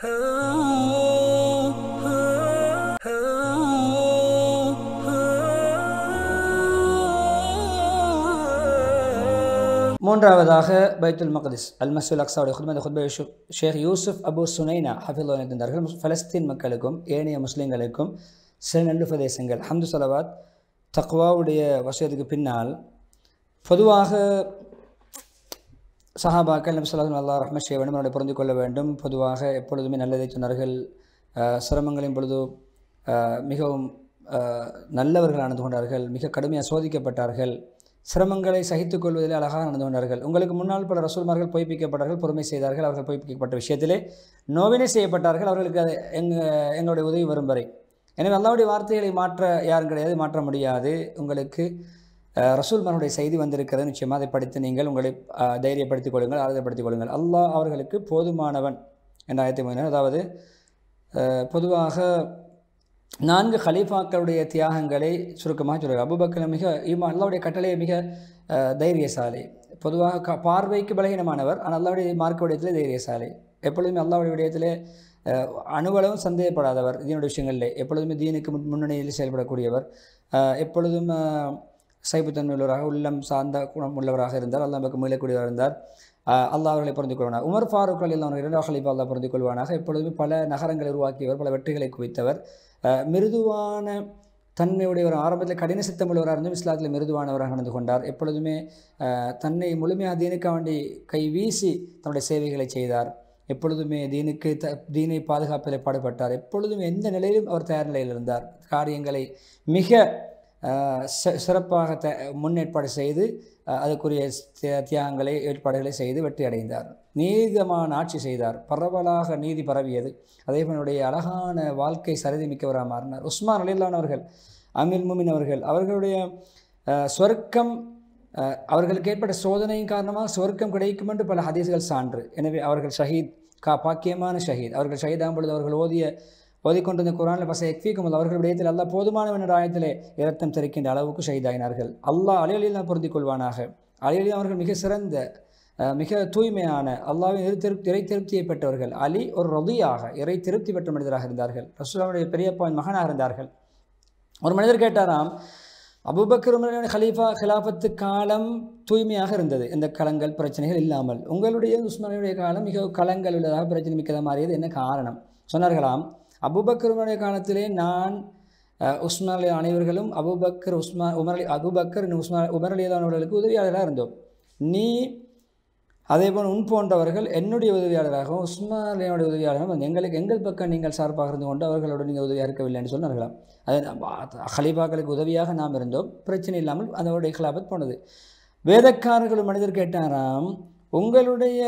மூன்றாவதாக பைத்துல் மகதிஸ் அல் மசூல் அக்சாவுடைய குடும்பத்தை குட்பை ஷேக் யூசுப் அபு சுனைனா ஹஃபில் இருந்தார்கள் ஃபலஸ்தீன் மக்களுக்கும் ஏனைய முஸ்லீம்களுக்கும் சில பிரதேசங்கள் ஹம்து சலவாத் தக்வாவுடைய வசதிக்கு பின்னால் பொதுவாக சஹாபாக்கள் நம் சொல்லாஹ் அல்லா ரஹ்மத் செய்ய வேண்டும் அவரை புரிந்து கொள்ள வேண்டும் பொதுவாக எப்பொழுதுமே நல்லதை சொன்னார்கள் சிரமங்களின் பொழுது மிகவும் நல்லவர்கள் நடந்து கொண்டார்கள் மிக கடுமையாக சோதிக்கப்பட்டார்கள் சிரமங்களை சகித்துக் கொள்வதில் அழகாக நடந்து கொண்டார்கள் உங்களுக்கு முன்னால் பல ரசூல்மார்கள் பொய்ப்பிக்கப்பட்டார்கள் பொறுமை செய்தார்கள் அவர்கள் பொய்ப்பிக்கப்பட்ட விஷயத்திலே நோவினை செய்யப்பட்டார்கள் அவர்களுக்கு அது எங்கள் எங்களுடைய உதவி வரும் வரை எனவே அல்லாவுடைய வார்த்தைகளை மாற்ற யாரும் கிடையாது மாற்ற முடியாது உங்களுக்கு ரசூல்மனுடைய செய்தி வந்திருக்கிறது நிச்சயமாக அதை படித்து நீங்கள் உங்களை தைரியப்படுத்திக் கொள்ளுங்கள் ஆறுதப்படுத்திக் கொள்ளுங்கள் அல்லாஹ் அவர்களுக்கு போதுமானவன் என்ற ஆயத்தை மூலம் அதாவது பொதுவாக நான்கு ஹலீஃபாக்களுடைய தியாகங்களை சுருக்கமாக சொல்கிறார் அபுபக்கர் மிக இம்மா அல்லாவுடைய கட்டளை மிக தைரியசாலி பொதுவாக க பார்வைக்கு பலகீனமானவர் ஆனால் அல்லாவுடைய மார்க்க விடயத்திலே தைரியசாலி எப்பொழுதுமே அல்லாவுடைய விடயத்திலே அணுவளவும் சந்தேகப்படாதவர் இதனுடைய விஷயங்களில் எப்பொழுதுமே தீனுக்கு முன் முன்னணியில் செயல்படக்கூடியவர் எப்பொழுதும் சைபுத்தன்மை உள்ளவராக உள்ளம் சார்ந்த குணம் உள்ளவராக இருந்தார் அல்லா நமக்கு மீளக்கூடியவராக இருந்தார் அல்லா அவர்களை புரிந்து கொள்வானார் உமர் ஃபாரூக் அலி அல்லா இரண்டாம் ஹலீஃபா அல்லா புரிந்து கொள்வானாக எப்பொழுதுமே பல நகரங்களை உருவாக்கியவர் பல வெற்றிகளை குவித்தவர் மிருதுவான தன்மையுடையவர் ஆரம்பத்தில் கடின சித்தம் உள்ளவராக இருந்தும் இஸ்லாத்தில் மிருதுவானவராக நடந்து கொண்டார் எப்பொழுதுமே தன்னை முழுமையாக தீனுக்க வேண்டி கை வீசி தன்னுடைய சேவைகளை செய்தார் எப்பொழுதுமே தீனுக்கு த தீனை பாதுகாப்பில் பாடுபட்டார் எப்பொழுதும் எந்த நிலையிலும் அவர் தயார் நிலையில் இருந்தார் காரியங்களை மிக சிறப்பாக த முன்னேற்பாடு செய்து அதுக்குரிய தியாகங்களை ஏற்பாடுகளை செய்து வெற்றி அடைந்தார் நீதமான ஆட்சி செய்தார் பரவலாக நீதி பரவியது அதே போலனுடைய அழகான வாழ்க்கை சரிதி மிக்கவராக மாறினார் உஸ்மான் அலிலான் அவர்கள் அமீர் முமின் அவர்கள் அவர்களுடைய சொர்க்கம் அவர்களுக்கு ஏற்பட்ட சோதனையின் காரணமாக சொர்க்கம் கிடைக்கும் என்று பல ஹதீஸ்கள் சான்று எனவே அவர்கள் ஷஹீத் கா பாக்கியமான ஷஹீத் அவர்கள் ஷஹீதாம் பொழுது அவர்கள் ஓதிய ஓதிக்கொண்டிருந்த குரானில் பச எக்ஃபிக்கும் அவர்கள் விடயத்தில் அல்ல போதுமானவன் ஆயத்திலே இரத்தம் தெரிக்கின்ற அளவுக்கு செய்தாயினார்கள் அல்லாஹ் அலையலில் தான் பொருந்திக் கொள்வானாக அலையலி அவர்கள் மிக சிறந்த மிக தூய்மையான அல்லாவின் இரு திருப்தி இறை திருப்தியை பெற்றவர்கள் அலி ஒரு ரதியாக இறை திருப்தி பெற்ற மனிதராக இருந்தார்கள் ரசூலாவுடைய பெரியப்பாவின் மகனாக இருந்தார்கள் ஒரு மனிதர் கேட்டாராம் அபுபக்கர் ஹலீஃபா ஹிலாபத்து காலம் தூய்மையாக இருந்தது இந்த களங்கள் பிரச்சனைகள் இல்லாமல் உங்களுடைய உஸ்மானியுடைய காலம் மிக களங்கள் உள்ளதாக பிரச்சனை மிக்கதாக மாறியது என்ன காரணம் சொன்னார்களாம் அபுபக்கருடைய காலத்திலே நான் உஸ்மான் அலி அனைவர்களும் அபுபக்கர் உஸ்மா உமர் அலி அபுபக்கர் உஸ்மா உமர் அலி உதவியாளராக இருந்தோம் நீ அதே போல் உன் போன்றவர்கள் என்னுடைய உதவியாளராகவும் உஸ்மா அலியனுடைய உதவியாளரும் எங்களுக்கு எங்கள் பக்கம் நீங்கள் சார்பாக இருந்து கொண்டு அவர்களோடு நீங்கள் உதவியாக இருக்கவில்லை என்று சொன்னார்களாம் அது ஹலீபாக்களுக்கு உதவியாக நாம் இருந்தோம் பிரச்சனை இல்லாமல் அதோடைய கிளாபத் போனது வேதக்காரர்கள் மனிதர் கேட்டாராம் உங்களுடைய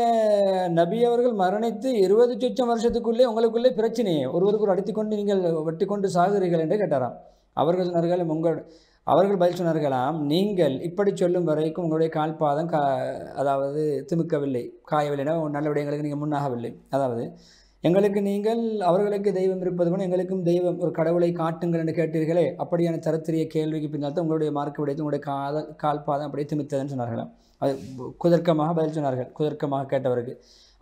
நபி அவர்கள் மரணித்து இருபது சுச்சம் வருஷத்துக்குள்ளே உங்களுக்குள்ளே பிரச்சனையே ஒருவருக்கொரு கொண்டு நீங்கள் வெட்டி கொண்டு சாகுறீர்கள் என்று கேட்டாராம் அவர்கள் சொன்னார்கள் உங்கள் அவர்கள் பதில் சொன்னார்களாம் நீங்கள் இப்படி சொல்லும் வரைக்கும் உங்களுடைய கால் பாதம் கா அதாவது திமுக்கவில்லை காயவில்லை நல்ல விடயங்களுக்கு நீங்கள் முன்னாகவில்லை அதாவது எங்களுக்கு நீங்கள் அவர்களுக்கு தெய்வம் இருப்பது போல எங்களுக்கும் தெய்வம் ஒரு கடவுளை காட்டுங்கள் என்று கேட்டீர்களே அப்படியான சரத்திரிய கேள்விக்கு பின்னால் தான் உங்களுடைய மார்க்க விடயத்தில் உங்களுடைய கால கால் பாதம் அப்படியே திமித்ததுன்னு சொன்னார்களாம் அது குதர்க்கமாக பதில் சொன்னார்கள் குதர்க்கமாக கேட்டவருக்கு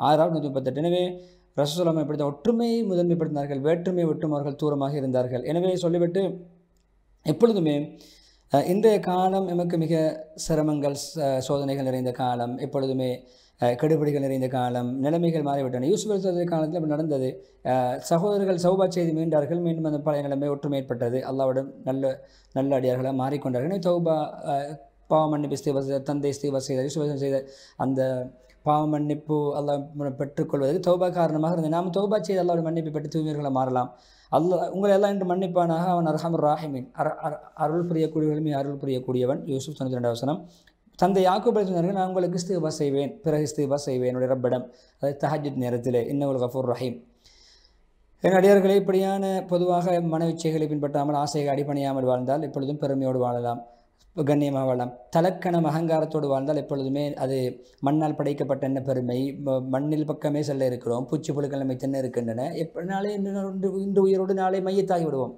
ஆறாவது நூற்றி முப்பத்தெட்டு எனவே ரசோலம் எப்படி ஒற்றுமையை முதன்மைப்படுத்தினார்கள் வேற்றுமை ஒட்டும் அவர்கள் தூரமாக இருந்தார்கள் எனவே சொல்லிவிட்டு எப்பொழுதுமே இன்றைய காலம் எமக்கு மிக சிரமங்கள் சோதனைகள் நிறைந்த காலம் எப்பொழுதுமே கெடுபடிகள் நிறைந்த காலம் நிலைமைகள் மாறிவிட்டன யூசுப் அலி காலத்தில் அப்படி நடந்தது சகோதரர்கள் சௌபா செய்து மீண்டார்கள் மீண்டும் அந்த பழைய நிலைமை ஒற்றுமை ஏற்பட்டது அல்லாவிடம் நல்ல நல்ல அடியார்களாக மாறிக்கொண்டார்கள் சௌபா பாவ மன்னிப்பு ஸ்தீவ தந்தை ஸ்தீவ செய்த யூசுப் செய்த அந்த பாவ மன்னிப்பு அல்ல பெற்றுக்கொள்வதற்கு தௌபா காரணமாக இருந்தது நாம் தௌபா செய்து அல்லாவோட மன்னிப்பு பெற்று தூய்மையர்களை மாறலாம் அல்ல உங்களை எல்லாம் என்று மன்னிப்பானாக அவன் அர்ஹம் ராஹிமின் அருள் புரியக்கூடியவர்களுமே அருள் புரியக்கூடியவன் யூசுப் தொண்ணூற்றி அவசரம் தந்தை யாக்கூப் சொன்னார்கள் நான் உங்களுக்கு இஸ்திஃபா செய்வேன் பிறகு இஸ்திஃபா செய்வேன் என்னுடைய ரப்படம் அது தஹஜத் நேரத்தில் இன்னும் கஃபூர் ரஹீம் என் அடியார்களை இப்படியான பொதுவாக மன பின்பற்றாமல் ஆசைகளை அடிப்பணியாமல் வாழ்ந்தால் எப்பொழுதும் பெருமையோடு வாழலாம் கண்ணியமாக வாழலாம் தலக்கணம் அகங்காரத்தோடு வாழ்ந்தால் எப்பொழுதுமே அது மண்ணால் படைக்கப்பட்ட என்ன பெருமை மண்ணில் பக்கமே செல்ல இருக்கிறோம் பூச்சி புழுக்கள் நம்மை தின்ன இருக்கின்றன எப்படினாலே இன்று இன்று உயிரோடு நாளே மையத்தாகி விடுவோம்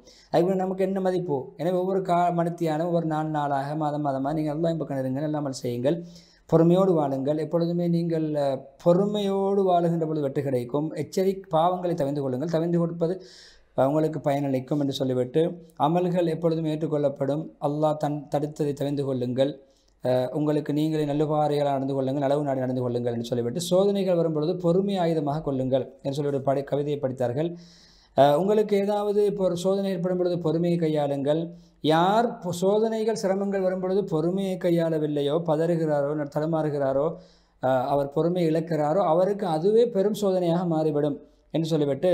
போல் நமக்கு என்ன மதிப்பு எனவே ஒவ்வொரு கா மனத்தியான ஒவ்வொரு நாலு நாளாக மாதம் மாதமாக நீங்கள் எல்லாம் பக்கம் இருங்கள் எல்லாமல் செய்யுங்கள் பொறுமையோடு வாழுங்கள் எப்பொழுதுமே நீங்கள் பொறுமையோடு வாழுகின்ற பொழுது வெற்றி கிடைக்கும் எச்சரி பாவங்களை தவிர்ந்து கொள்ளுங்கள் தவிர்ந்து கொடுப்பது உங்களுக்கு பயனளிக்கும் என்று சொல்லிவிட்டு அமல்கள் எப்பொழுதும் ஏற்றுக்கொள்ளப்படும் அல்லாஹ் தன் தடுத்ததை தெரிந்து கொள்ளுங்கள் உங்களுக்கு நீங்களே நல்லுபாரிகளாக நடந்து கொள்ளுங்கள் நலவு நாடு நடந்து கொள்ளுங்கள் என்று சொல்லிவிட்டு சோதனைகள் வரும்பொழுது பொறுமை ஆயுதமாக கொள்ளுங்கள் என்று சொல்லிவிட்டு படை கவிதையை படித்தார்கள் உங்களுக்கு ஏதாவது இப்போ ஒரு சோதனை ஏற்படும் பொழுது பொறுமையை கையாளுங்கள் யார் சோதனைகள் சிரமங்கள் வரும்பொழுது பொறுமையை கையாளவில்லையோ பதறுகிறாரோ தடுமாறுகிறாரோ அவர் பொறுமையை இழக்கிறாரோ அவருக்கு அதுவே பெரும் சோதனையாக மாறிவிடும் என்று சொல்லிவிட்டு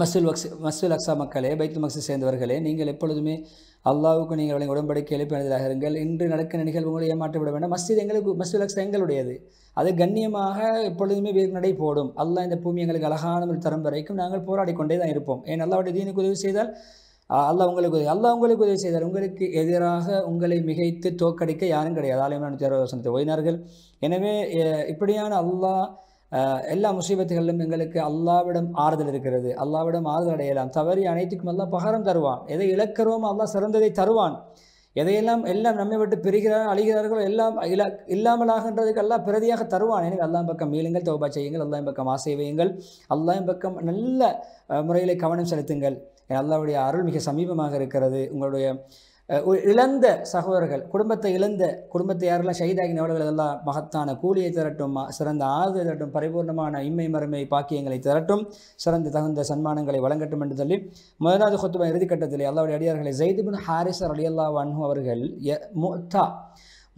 மஸ்துல் வக்ஸ் மஸ்துல் அக்ஸா மக்களே பைத்து மக்சி சேர்ந்தவர்களே நீங்கள் எப்பொழுதுமே அல்லாவுக்கு நீங்கள் வழங்க உடன்படிக்கை எழுப்பினதாக இருங்கள் இன்று நடக்க நிகழ்வு உங்களை ஏமாற்ற விட வேண்டாம் மஸ்ஜித் எங்களுக்கு மஸ்ஜித் அக்ஸா எங்களுடையது அது கண்ணியமாக எப்பொழுதுமே நடை போடும் அல்லாஹ் இந்த பூமி எங்களுக்கு அழகான ஒரு தரம் வரைக்கும் நாங்கள் போராடி கொண்டே தான் இருப்போம் ஏன் அல்லாவுடைய தீனுக்கு உதவி செய்தால் அல்லாஹ் உங்களுக்கு உதவி அல்லாஹ் உங்களுக்கு உதவி செய்தார் உங்களுக்கு எதிராக உங்களை மிகைத்து தோக்கடிக்க யாரும் கிடையாது ஆலயம் தேர்வசனத்தை வசனத்தை ஓய்னார்கள் எனவே இப்படியான அல்லாஹ் எல்லா முசீபத்துகளிலும் எங்களுக்கு அல்லாவிடம் ஆறுதல் இருக்கிறது அல்லாவிடம் ஆறுதல் அடையலாம் தவறி அனைத்துக்கும் எல்லாம் பகாரம் தருவான் எதை இழக்கிறோம் அல்லாஹ் சிறந்ததை தருவான் எதையெல்லாம் எல்லாம் நம்மை விட்டு பிரிகிறார் அழிகிறார்களோ எல்லாம் இல இல்லாமலாகின்றதுக்கு எல்லாம் பிரதியாக தருவான் எனக்கு அல்லாம் பக்கம் மீளுங்கள் தோபா செய்யுங்கள் அல்லாம் பக்கம் ஆசை வையுங்கள் அல்லாம் பக்கம் நல்ல முறையில் கவனம் செலுத்துங்கள் அல்லாவுடைய அருள் மிக சமீபமாக இருக்கிறது உங்களுடைய இழந்த சகோதரர்கள் குடும்பத்தை இழந்த குடும்பத்தை யாரெல்லாம் ஷஹீதாகி நவர்கள் எல்லாம் மகத்தான கூலியை திரட்டும் சிறந்த ஆறுதல் திரட்டும் பரிபூர்ணமான இம்மை மறுமை பாக்கியங்களை திரட்டும் சிறந்த தகுந்த சன்மானங்களை வழங்கட்டும் என்று சொல்லி முதலாவது கொத்துபா இறுதிக்கட்டத்தில் அல்லாவுடைய அடியார்களை ஜெய்துபின் ஹாரிசர் அலியல்லா வன்ஹு அவர்கள் முத்தா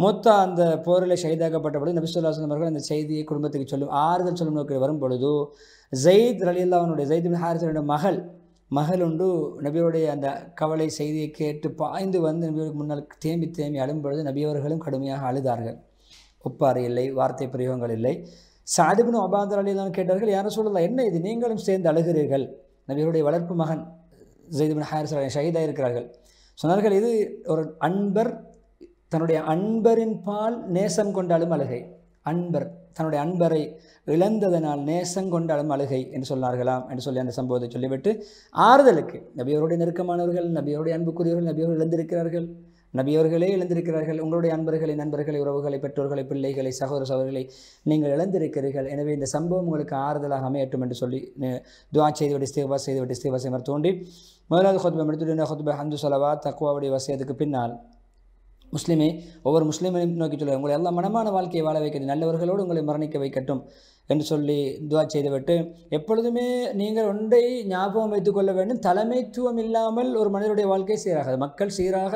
மொத்தா அந்த போரில் ஷைதாக்கப்பட்டபோது நபிசுல்லாஸ்லம் அவர்கள் அந்த செய்தியை குடும்பத்துக்கு சொல்லும் ஆறுதல் சொல்லும் நோக்கி வரும் பொழுது ஜெயித் அலியல்லாவனுடைய ஜெயித் ஹாரிசனுடைய மகள் மகள் உண்டு நபியோடைய அந்த கவலை செய்தியை கேட்டு பாய்ந்து வந்து நபியோட முன்னால் தேம்பி தேம்பி அழும்பொழுது நபியவர்களும் கடுமையாக அழுதார்கள் ஒப்பாறு இல்லை வார்த்தை பிரயோகங்கள் இல்லை சாதிபின் அபாந்தர் அலிதான் கேட்டார்கள் யாரும் சொல்லலாம் என்ன இது நீங்களும் சேர்ந்து அழுகிறீர்கள் நபியருடைய வளர்ப்பு மகன் ஜெய்திபின் ஹாரிஸ் ஷகிதாக இருக்கிறார்கள் சொன்னார்கள் இது ஒரு அன்பர் தன்னுடைய அன்பரின் பால் நேசம் கொண்டாலும் அழுகை அன்பர் தன்னுடைய அன்பரை இழந்ததனால் நேசம் கொண்டாலும் அழுகை என்று சொன்னார்களாம் என்று சொல்லி அந்த சம்பவத்தை சொல்லிவிட்டு ஆறுதலுக்கு நபியோருடைய நெருக்கமானவர்கள் நபியோருடைய அன்புக்குரியவர்கள் நபியோர்கள் இழந்திருக்கிறார்கள் நபியவர்களே இழந்திருக்கிறார்கள் உங்களுடைய அன்பர்களை நண்பர்களை உறவுகளை பெற்றோர்களை பிள்ளைகளை சகோதர சகோதரிகளை நீங்கள் இழந்திருக்கிறீர்கள் எனவே இந்த சம்பவம் உங்களுக்கு ஆறுதலாக அமையட்டும் என்று சொல்லி துவா செய்துவிட்டு இஸ்தேவா செய்துவிட்டு இஸ்தேவா செய்வர் தோண்டி முதலாவது ஹொத்பை முடித்துட்டு ஹொத்பை ஹந்து சலவா தக்குவாவுடைய வசியத்துக்கு பின்னால் முஸ்லீமே ஒவ்வொரு முஸ்லீமையும் நோக்கி சொல்லுவார் உங்களை எல்லாம் மனமான வாழ்க்கையை வாழ வைக்கிறது நல்லவர்களோடு உங்களை மரணிக்க வைக்கட்டும் என்று சொல்லி துவா செய்துவிட்டு எப்பொழுதுமே நீங்கள் ஒன்றை ஞாபகம் வைத்துக்கொள்ள வேண்டும் தலைமைத்துவம் இல்லாமல் ஒரு மனிதருடைய வாழ்க்கை சீராகாது மக்கள் சீராக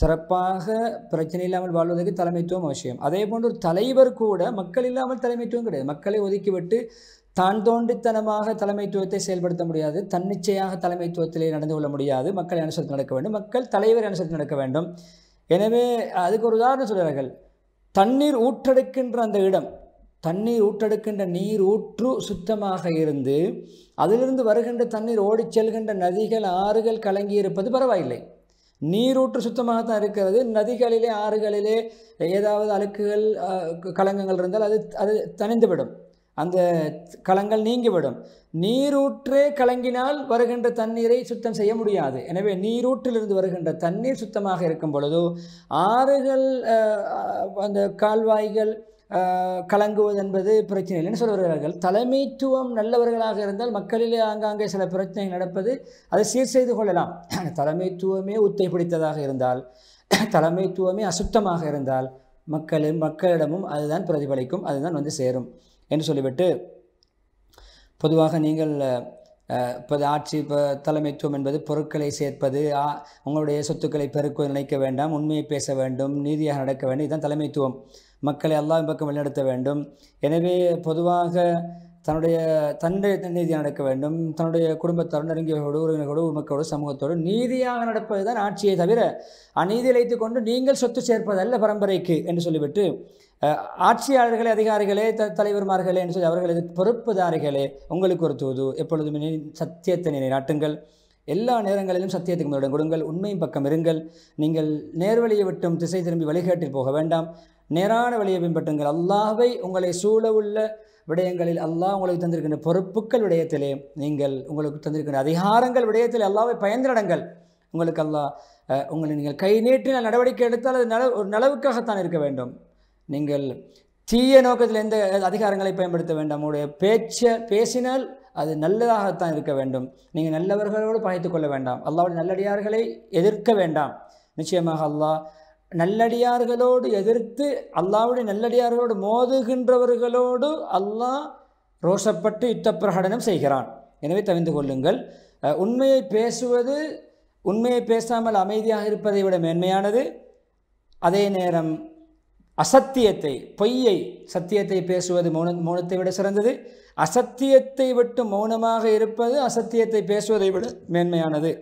சிறப்பாக பிரச்சனை இல்லாமல் வாழ்வதற்கு தலைமைத்துவம் அவசியம் அதே போன்று ஒரு தலைவர் கூட மக்கள் இல்லாமல் தலைமைத்துவம் கிடையாது மக்களை ஒதுக்கிவிட்டு தான் தோண்டித்தனமாக தலைமைத்துவத்தை செயல்படுத்த முடியாது தன்னிச்சையாக தலைமைத்துவத்திலே நடந்து கொள்ள முடியாது மக்களை அனுசரித்து நடக்க வேண்டும் மக்கள் தலைவர் அனுசரித்து நடக்க வேண்டும் எனவே அதுக்கு ஒரு உதாரணம் சொல்கிறார்கள் தண்ணீர் ஊற்றெடுக்கின்ற அந்த இடம் தண்ணீர் ஊற்றெடுக்கின்ற நீர் ஊற்று சுத்தமாக இருந்து அதிலிருந்து வருகின்ற தண்ணீர் ஓடிச் செல்கின்ற நதிகள் ஆறுகள் கலங்கி இருப்பது பரவாயில்லை நீரூற்று சுத்தமாக தான் இருக்கிறது நதிகளிலே ஆறுகளிலே ஏதாவது அழுக்குகள் கலங்கங்கள் இருந்தால் அது அது தனிந்துவிடும் அந்த களங்கள் நீங்கிவிடும் நீரூற்றே கலங்கினால் வருகின்ற தண்ணீரை சுத்தம் செய்ய முடியாது எனவே நீரூற்றிலிருந்து வருகின்ற தண்ணீர் சுத்தமாக இருக்கும் பொழுதோ ஆறுகள் அந்த கால்வாய்கள் கலங்குவது என்பது பிரச்சனை இல்லைன்னு சொல்கிறார்கள் தலைமைத்துவம் நல்லவர்களாக இருந்தால் மக்களிலே ஆங்காங்கே சில பிரச்சனைகள் நடப்பது அதை சீர் செய்து கொள்ளலாம் தலைமைத்துவமே உத்தை பிடித்ததாக இருந்தால் தலைமைத்துவமே அசுத்தமாக இருந்தால் மக்களும் மக்களிடமும் அதுதான் பிரதிபலிக்கும் அதுதான் வந்து சேரும் என்று சொல்லிவிட்டு பொதுவாக நீங்கள் இப்போது ஆட்சி இப்போ தலைமைத்துவம் என்பது பொருட்களை சேர்ப்பது உங்களுடைய சொத்துக்களை பெருக்க நினைக்க வேண்டாம் உண்மையை பேச வேண்டும் நீதியாக நடக்க வேண்டும் இதுதான் தலைமைத்துவம் மக்களை எல்லாம் பக்கம் வழிநடத்த வேண்டும் எனவே பொதுவாக தன்னுடைய தன்னுடைய நீதியாக நடக்க வேண்டும் தன்னுடைய குடும்பத்தோடு நெருங்கியவர்களோடு உறவினர்களோடு மக்களோடு சமூகத்தோடு நீதியாக நடப்பதுதான் ஆட்சியை தவிர அநீதி வைத்து நீங்கள் சொத்து சேர்ப்பதல்ல பரம்பரைக்கு என்று சொல்லிவிட்டு ஆட்சியாளர்களே அதிகாரிகளே த தலைவர்மார்களே என்று சொல்லி அவர்களது பொறுப்புதாரிகளே உங்களுக்கு ஒரு தூது எப்பொழுதுமே சத்தியத்தை நாட்டுங்கள் எல்லா நேரங்களிலும் சத்தியத்துக்கு முதலிடம் கொடுங்கள் உண்மையின் பக்கம் இருங்கள் நீங்கள் நேர்வழியை விட்டும் திசை திரும்பி வழிகாட்டில் போக வேண்டாம் நேரான வழியை பின்பற்றுங்கள் அல்லாவை உங்களை சூழ உள்ள விடயங்களில் அல்லாஹ் உங்களுக்கு தந்திருக்கின்ற பொறுப்புகள் விடயத்திலே நீங்கள் உங்களுக்கு தந்திருக்கின்ற அதிகாரங்கள் விடயத்தில் அல்லாவை பயந்திரடங்கள் உங்களுக்கு அல்லாஹ் உங்களை நீங்கள் கை நீட்டினால் நடவடிக்கை எடுத்தால் அது நல ஒரு நலவுக்காகத்தான் இருக்க வேண்டும் நீங்கள் தீய நோக்கத்தில் எந்த அதிகாரங்களை பயன்படுத்த வேண்டாம் உங்களுடைய பேச்ச பேசினால் அது நல்லதாகத்தான் இருக்க வேண்டும் நீங்கள் நல்லவர்களோடு பகைத்து கொள்ள வேண்டாம் அல்லாவுடைய நல்லடியார்களை எதிர்க்க வேண்டாம் நிச்சயமாக அல்லாஹ் நல்லடியார்களோடு எதிர்த்து அல்லாவுடைய நல்லடியார்களோடு மோதுகின்றவர்களோடு அல்லாஹ் ரோஷப்பட்டு யுத்த பிரகடனம் செய்கிறான் எனவே தவிந்து கொள்ளுங்கள் உண்மையை பேசுவது உண்மையை பேசாமல் அமைதியாக இருப்பதை விட மேன்மையானது அதே நேரம் அசத்தியத்தை பொய்யை சத்தியத்தை பேசுவது மௌன மௌனத்தை விட சிறந்தது அசத்தியத்தை விட்டு மௌனமாக இருப்பது அசத்தியத்தை பேசுவதை விட மேன்மையானது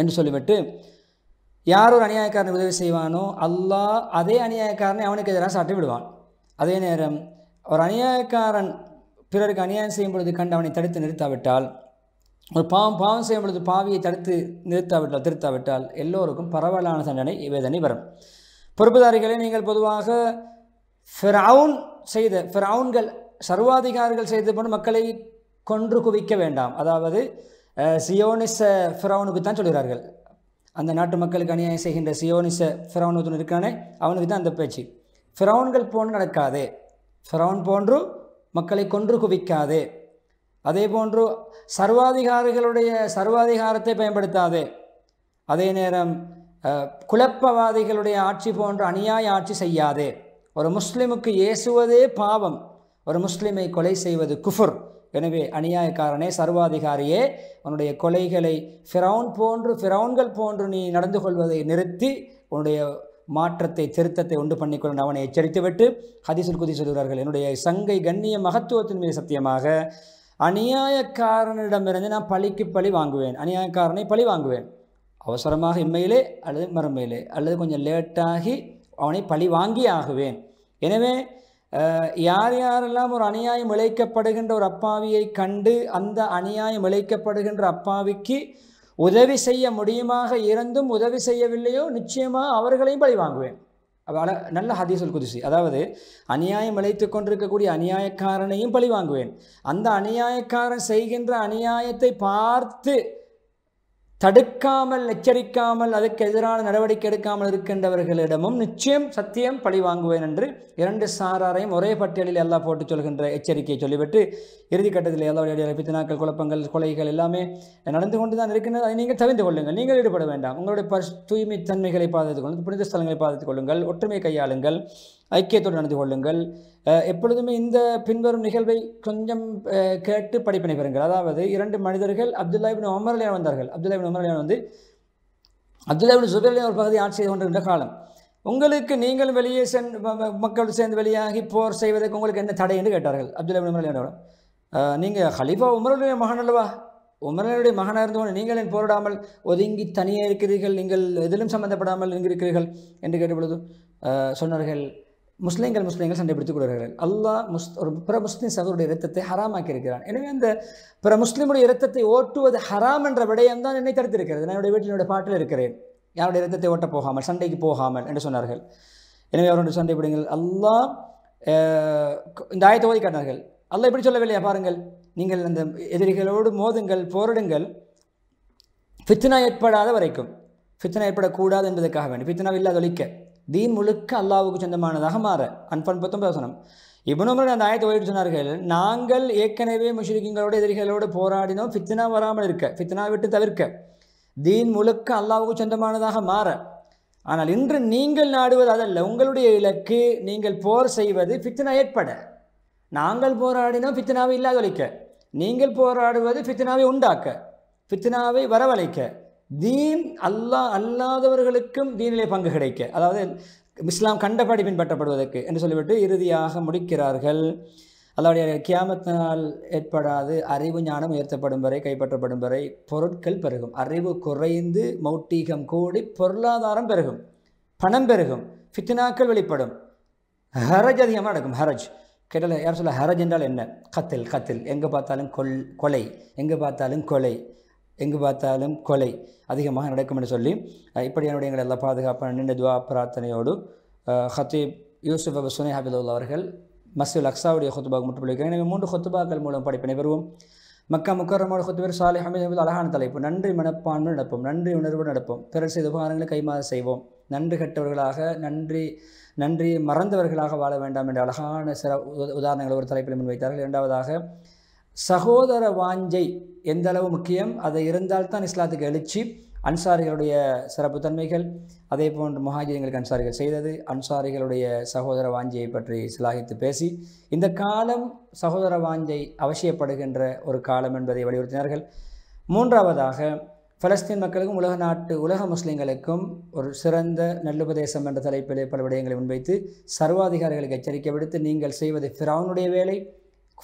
என்று சொல்லிவிட்டு யார் ஒரு அநியாயக்காரனை உதவி செய்வானோ அல்லாஹ் அதே அநியாயக்காரனை அவனுக்கு எதிராக சாட்டி விடுவான் அதே நேரம் ஒரு அநியாயக்காரன் பிறருக்கு அநியாயம் செய்யும் பொழுது கண்டு அவனை தடுத்து நிறுத்தாவிட்டால் ஒரு பாவம் பாவம் செய்யும் பொழுது பாவியை தடுத்து நிறுத்தாவிட்டால் திருத்தாவிட்டால் எல்லோருக்கும் பரவலான தண்டனை வேதனை வரும் பொறுப்புதாரிகளை நீங்கள் பொதுவாக ஃபிரவுன் செய்த ஃபிரவுன்கள் சர்வாதிகாரிகள் செய்த போல மக்களை கொன்று குவிக்க வேண்டாம் அதாவது சியோனிச ஃபிரவுனுக்கு தான் சொல்கிறார்கள் அந்த நாட்டு மக்களுக்கு அநியாயம் செய்கின்ற சியோனிச ஃபிரவுன் இருக்கானே அவனுக்கு தான் அந்த பேச்சு ஃபிரவுன்கள் போன்று நடக்காதே ஃபிரவுன் போன்று மக்களை கொன்று குவிக்காதே அதே போன்று சர்வாதிகாரிகளுடைய சர்வாதிகாரத்தை பயன்படுத்தாதே அதே நேரம் குழப்பவாதிகளுடைய ஆட்சி போன்ற அநியாய ஆட்சி செய்யாதே ஒரு முஸ்லீமுக்கு ஏசுவதே பாவம் ஒரு முஸ்லீமை கொலை செய்வது குஃபுர் எனவே அநியாயக்காரனே சர்வாதிகாரியே உன்னுடைய கொலைகளை ஃபிரவுன் போன்று ஃபிரவுன்கள் போன்று நீ நடந்து கொள்வதை நிறுத்தி உன்னுடைய மாற்றத்தை திருத்தத்தை உண்டு பண்ணிக்கொண்டு அவனை எச்சரித்துவிட்டு ஹதிசுல் குதி சொல்கிறார்கள் என்னுடைய சங்கை கண்ணிய மகத்துவத்தின் மீது சத்தியமாக அநியாயக்காரனிடமிருந்து நான் பழிக்கு பழி வாங்குவேன் அநியாயக்காரனை பழி வாங்குவேன் அவசரமாக இம்மையிலே அல்லது மறுமையிலே அல்லது கொஞ்சம் லேட்டாகி அவனை பழி வாங்கி ஆகுவேன் எனவே யார் யாரெல்லாம் ஒரு அநியாயம் இழைக்கப்படுகின்ற ஒரு அப்பாவியை கண்டு அந்த அநியாயம் இழைக்கப்படுகின்ற அப்பாவிக்கு உதவி செய்ய முடியுமாக இருந்தும் உதவி செய்யவில்லையோ நிச்சயமாக அவர்களையும் பழி வாங்குவேன் நல்ல ஹதீசல் குதிசி அதாவது அநியாயம் இழைத்து கொண்டிருக்கக்கூடிய அநியாயக்காரனையும் பழி வாங்குவேன் அந்த அநியாயக்காரன் செய்கின்ற அநியாயத்தை பார்த்து தடுக்காமல் எச்சரிக்காமல் அதுக்கு எதிரான நடவடிக்கை எடுக்காமல் இருக்கின்றவர்களிடமும் நிச்சயம் சத்தியம் பழி வாங்குவேன் என்று இரண்டு சாராரையும் ஒரே பட்டியலில் எல்லாம் போட்டு சொல்கின்ற எச்சரிக்கையை சொல்லிவிட்டு இறுதிக்கட்டத்தில் எல்லாருடைய பித்தனாக்கள் குழப்பங்கள் கொலைகள் எல்லாமே நடந்து கொண்டு தான் இருக்கின்றது அதை நீங்கள் தவிர்த்து கொள்ளுங்கள் நீங்கள் ஈடுபட வேண்டாம் உங்களுடைய தூய்மை தன்மைகளை பாதுகாத்துக் கொள்ளுங்கள் புனித ஸ்தலங்களை பாதுகாத்துக் கொள்ளுங்கள் ஒற்றுமை கையாளுங்கள் ஐக்கியத்தோடு நடந்து கொள்ளுங்கள் எப்பொழுதுமே இந்த பின்வரும் நிகழ்வை கொஞ்சம் கேட்டு படிப்பினை பெறுங்கள் அதாவது இரண்டு மனிதர்கள் அப்துல்லாபின் ஒமர்லியான் வந்தார்கள் அப்துல்லாபின் ஒமர்லியான் வந்து அப்துல்லாபின் சுபர்லியான் ஒரு பகுதி ஆட்சி செய்து கொண்டிருந்த காலம் உங்களுக்கு நீங்கள் வெளியே சென் மக்கள் சேர்ந்து வெளியாகி போர் செய்வதற்கு உங்களுக்கு என்ன தடை என்று கேட்டார்கள் அப்துல்லாபின் வரும் நீங்கள் ஹலீஃபா உமருடைய மகன் அல்லவா உமரனுடைய மகனாக இருந்தவன் நீங்கள் என் போரிடாமல் ஒதுங்கி தனியாக இருக்கிறீர்கள் நீங்கள் எதிலும் சம்மந்தப்படாமல் இங்கிருக்கிறீர்கள் என்று கேட்டபொழுது சொன்னார்கள் முஸ்லீம்கள் முஸ்லீம்கள் சண்டை பிடித்துக் கொள்கிறார்கள் அல்லாஹ் முஸ் ஒரு பிற முஸ்லீம் சகோதருடைய இரத்தத்தை ஹராமாக்கி இருக்கிறான் எனவே அந்த பிற முஸ்லீமுடைய இரத்தத்தை ஓட்டுவது ஹராம் என்ற விடயம் தான் என்னை தடுத்திருக்கிறது நான் என்னுடைய வீட்டில் பாட்டில் இருக்கிறேன் யாருடைய இரத்தத்தை ஓட்ட போகாமல் சண்டைக்கு போகாமல் என்று சொன்னார்கள் எனவே அவருடைய சண்டை பிடிங்கள் அல்லாஹ் இந்த ஆயத்தை ஓதி காட்டினார்கள் அல்லாஹ் இப்படி சொல்லவில்லையா பாருங்கள் நீங்கள் அந்த எதிரிகளோடு மோதுங்கள் போரிடுங்கள் ஃபித்னா ஏற்படாத வரைக்கும் ஃபித்னா ஏற்படக்கூடாது என்பதற்காக வேண்டும் ஃபித்னா இல்லாத ஒழிக்க தீன் முழுக்க அல்லாவுக்கு சொந்தமானதாக மாற அன்பன் பத்தம் பேசணும் இப்போ அந்த ஆயத்தை ஓய்வு சொன்னார்கள் நாங்கள் ஏற்கனவே முஷ்ரிக்கிங்களோட எதிரிகளோடு போராடினோம் ஃபித்னா வராமல் இருக்க ஃபித்னா விட்டு தவிர்க்க தீன் முழுக்க அல்லாவுக்கு சொந்தமானதாக மாற ஆனால் இன்று நீங்கள் நாடுவது அதல்ல உங்களுடைய இலக்கு நீங்கள் போர் செய்வது ஃபித்னா ஏற்பட நாங்கள் போராடினோம் ஃபித்னாவை ஒழிக்க நீங்கள் போராடுவது ஃபித்னாவை உண்டாக்க ஃபித்னாவை வரவழைக்க தீன் அல்லா அல்லாதவர்களுக்கும் தீனிலே பங்கு கிடைக்க அதாவது இஸ்லாம் கண்டபடி பின்பற்றப்படுவதற்கு என்று சொல்லிவிட்டு இறுதியாக முடிக்கிறார்கள் அல்லாவுடைய கியாமத்தினால் ஏற்படாது அறிவு ஞானம் உயர்த்தப்படும் வரை கைப்பற்றப்படும் வரை பொருட்கள் பெருகும் அறிவு குறைந்து மௌட்டீகம் கூடி பொருளாதாரம் பெருகும் பணம் பெருகும் ஃபித்னாக்கள் வெளிப்படும் ஹரஜ் அதிகமாக நடக்கும் ஹரஜ் கேட்டால் யார் சொல்ல ஹரஜ் என்றால் என்ன கத்தில் கத்தில் எங்கே பார்த்தாலும் கொல் கொலை எங்கே பார்த்தாலும் கொலை எங்கு பார்த்தாலும் கொலை அதிகமாக நடக்கும் என்று சொல்லி இப்படி என்னுடைய எல்லாம் பாதுகாப்பான நின்று துவா பிரார்த்தனையோடு ஹத்தீப் யூசுப் அபு சுனே ஹபிதுல்ல அவர்கள் மசூல் அக்ஸாவுடைய ஹொத்துபாக முற்றுப்புள்ளிருக்கிறேன் எனவே மூன்று ஹொத்துபாக்கள் மூலம் படிப்பினை பெறுவோம் மக்கா முக்கரமோட ஹொத்துவர் சாலை ஹமீது அழகான தலைப்பு நன்றி மனப்பான்மை நடப்போம் நன்றி உணர்வு நடப்போம் பிறர் செய்த உபகாரங்களை கைமாறு செய்வோம் நன்றி கட்டவர்களாக நன்றி நன்றி மறந்தவர்களாக வாழ வேண்டாம் என்ற அழகான சிற உதாரணங்களை ஒரு தலைப்பில் முன்வைத்தார்கள் இரண்டாவதாக சகோதர வாஞ்சை எந்த அளவு முக்கியம் அதை இருந்தால்தான் இஸ்லாத்துக்கு எழுச்சி அன்சாரிகளுடைய சிறப்பு தன்மைகள் அதே போன்று முஹாஜிதங்களுக்கு அன்சாரிகள் செய்தது அன்சாரிகளுடைய சகோதர வாஞ்சையை பற்றி சிலாகித்து பேசி இந்த காலம் சகோதர வாஞ்சை அவசியப்படுகின்ற ஒரு காலம் என்பதை வலியுறுத்தினார்கள் மூன்றாவதாக பலஸ்தீன் மக்களுக்கும் உலக நாட்டு உலக முஸ்லீம்களுக்கும் ஒரு சிறந்த நல்லுபதேசம் என்ற தலைப்பிலே பல விடயங்களை முன்வைத்து சர்வாதிகாரிகளுக்கு எச்சரிக்கை விடுத்து நீங்கள் செய்வது ஃபிரௌனுடைய வேலை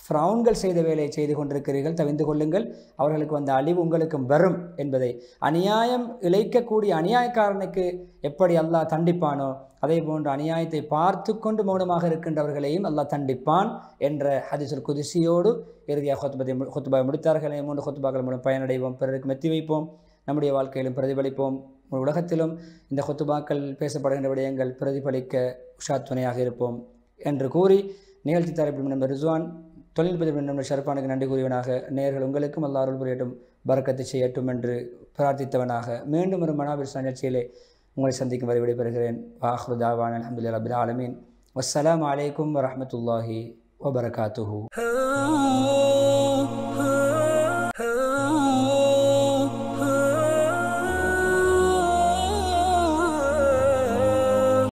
ஃப்ரௌன்கள் செய்த வேலையை செய்து கொண்டிருக்கிறீர்கள் தவிந்து கொள்ளுங்கள் அவர்களுக்கு வந்த அழிவு உங்களுக்கும் வரும் என்பதை அநியாயம் இழைக்கக்கூடிய அநியாயக்காரனுக்கு எப்படி அல்லாஹ் தண்டிப்பானோ அதே போன்று அநியாயத்தை பார்த்து கொண்டு மௌனமாக இருக்கின்றவர்களையும் அல்லாஹ் தண்டிப்பான் என்ற ஹதிசுல் குதிசியோடு இறுதியாக ஹொத்துபத்தை ஹொத்துபாவை முடித்தார்கள் மூன்று ஹொத்துபாக்கள் மூலம் பயனடைவோம் பிறருக்கு மெத்தி வைப்போம் நம்முடைய வாழ்க்கையிலும் பிரதிபலிப்போம் உலகத்திலும் இந்த ஹொத்துபாக்கள் பேசப்படுகின்ற விடயங்கள் பிரதிபலிக்க துணையாக இருப்போம் என்று கூறி நிகழ்ச்சி தரப்பில் நம்ம ரிஸ்வான் தொழில்பதிவு வேண்டும் ஷர்பானுக்கு நன்றி கூறியவனாக நேர்கள் உங்களுக்கும் அல்லாருள் அருள் புரியட்டும் பறக்கத்தை செய்யட்டும் என்று பிரார்த்தித்தவனாக மீண்டும் ஒரு மனாபிர் நிகழ்ச்சியிலே உங்களை சந்திக்கும் வரை விடைபெறுகிறேன் வாஹ்ருதாவான் அலமதுல்லா அபுல் ஆலமீன் வஸ்ஸலாம் அலைக்கும் வரமத்துல்லாஹி வபரகாத்துஹூ